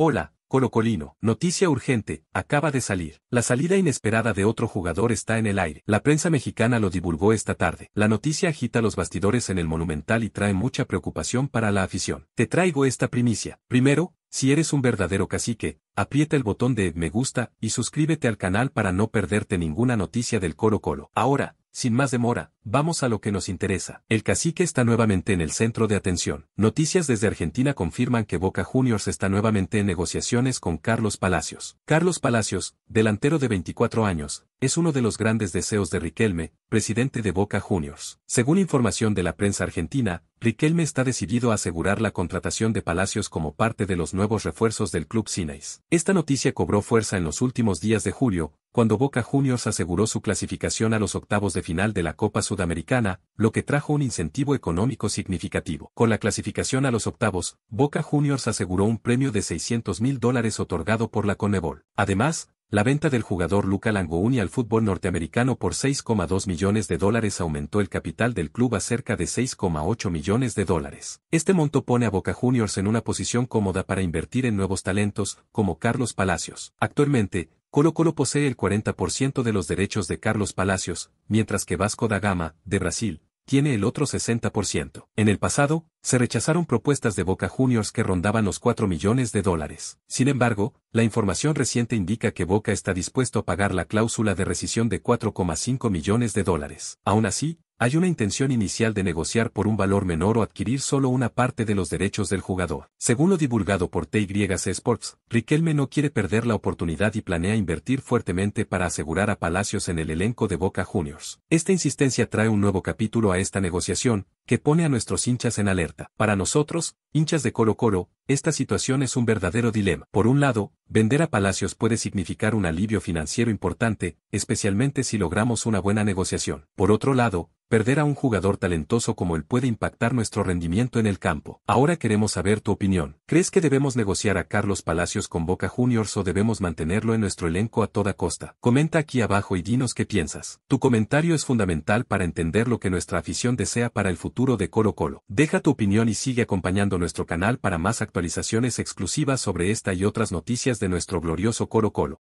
Hola, Colino. Noticia urgente, acaba de salir. La salida inesperada de otro jugador está en el aire. La prensa mexicana lo divulgó esta tarde. La noticia agita los bastidores en el Monumental y trae mucha preocupación para la afición. Te traigo esta primicia. Primero, si eres un verdadero cacique, aprieta el botón de me gusta y suscríbete al canal para no perderte ninguna noticia del Colo Colo. Ahora, sin más demora, vamos a lo que nos interesa. El cacique está nuevamente en el centro de atención. Noticias desde Argentina confirman que Boca Juniors está nuevamente en negociaciones con Carlos Palacios. Carlos Palacios, delantero de 24 años, es uno de los grandes deseos de Riquelme, presidente de Boca Juniors. Según información de la prensa argentina, Riquelme está decidido a asegurar la contratación de Palacios como parte de los nuevos refuerzos del club Cineis. Esta noticia cobró fuerza en los últimos días de julio, cuando Boca Juniors aseguró su clasificación a los octavos de final de la Copa Sudamericana, lo que trajo un incentivo económico significativo. Con la clasificación a los octavos, Boca Juniors aseguró un premio de 600 mil dólares otorgado por la Conebol. Además, la venta del jugador Luca Langouni al fútbol norteamericano por 6,2 millones de dólares aumentó el capital del club a cerca de 6,8 millones de dólares. Este monto pone a Boca Juniors en una posición cómoda para invertir en nuevos talentos, como Carlos Palacios. Actualmente, Colo Colo posee el 40% de los derechos de Carlos Palacios, mientras que Vasco da Gama, de Brasil, tiene el otro 60%. En el pasado, se rechazaron propuestas de Boca Juniors que rondaban los 4 millones de dólares. Sin embargo, la información reciente indica que Boca está dispuesto a pagar la cláusula de rescisión de 4,5 millones de dólares. Aún así, hay una intención inicial de negociar por un valor menor o adquirir solo una parte de los derechos del jugador. Según lo divulgado por TYC Sports, Riquelme no quiere perder la oportunidad y planea invertir fuertemente para asegurar a Palacios en el elenco de Boca Juniors. Esta insistencia trae un nuevo capítulo a esta negociación, que pone a nuestros hinchas en alerta. Para nosotros, hinchas de Coro Coro, esta situación es un verdadero dilema. Por un lado, vender a Palacios puede significar un alivio financiero importante, especialmente si logramos una buena negociación. Por otro lado, perder a un jugador talentoso como él puede impactar nuestro rendimiento en el campo. Ahora queremos saber tu opinión. ¿Crees que debemos negociar a Carlos Palacios con Boca Juniors o debemos mantenerlo en nuestro elenco a toda costa? Comenta aquí abajo y dinos qué piensas. Tu comentario es fundamental para entender lo que nuestra afición desea para el futuro de Coro Colo. Deja tu opinión y sigue acompañando nuestro canal para más actualizaciones exclusivas sobre esta y otras noticias de nuestro glorioso Coro Colo.